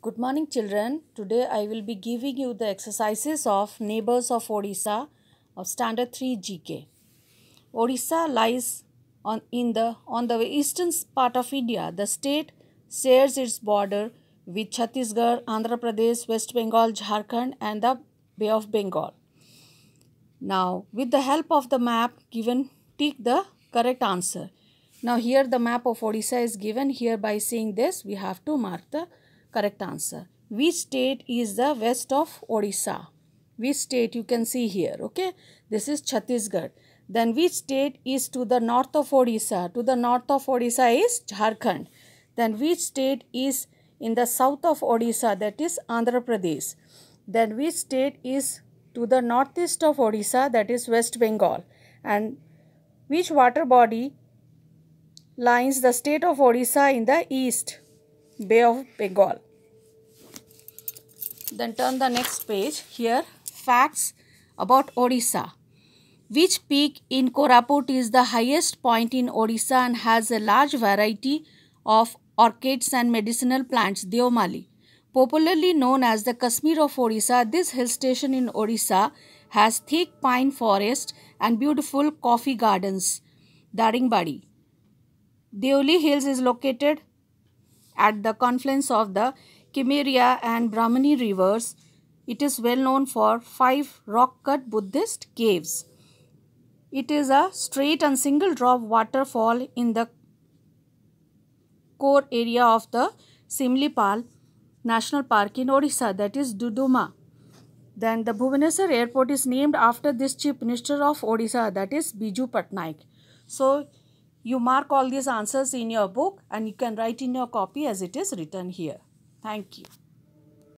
Good morning children. Today I will be giving you the exercises of Neighbours of Odisha of Standard 3 GK. Odisha lies on, in the, on the eastern part of India. The state shares its border with Chhattisgarh, Andhra Pradesh, West Bengal, Jharkhand and the Bay of Bengal. Now with the help of the map given, take the correct answer. Now here the map of Odisha is given. Here by seeing this we have to mark the correct answer. Which state is the west of Odisha? Which state you can see here, okay? This is Chhattisgarh. Then which state is to the north of Odisha? To the north of Odisha is Jharkhand. Then which state is in the south of Odisha? That is Andhra Pradesh. Then which state is to the northeast of Odisha? That is West Bengal. And which water body lines the state of Odisha in the east? Bay of Bengal. Then turn the next page. Here, facts about Odisha. Which peak in Koraput is the highest point in Odisha and has a large variety of orchids and medicinal plants, Deomali. Popularly known as the Kashmir of Odisha, this hill station in Odisha has thick pine forest and beautiful coffee gardens, Daringbadi. Deoli Hills is located at the confluence of the Kimeria and Brahmani rivers, it is well known for five rock-cut Buddhist caves. It is a straight and single drop waterfall in the core area of the Simlipal National Park in Odisha that is Duduma. Then the Bhubaneswar airport is named after this chief minister of Odisha that is Biju Patnaik. So you mark all these answers in your book and you can write in your copy as it is written here. Thank you.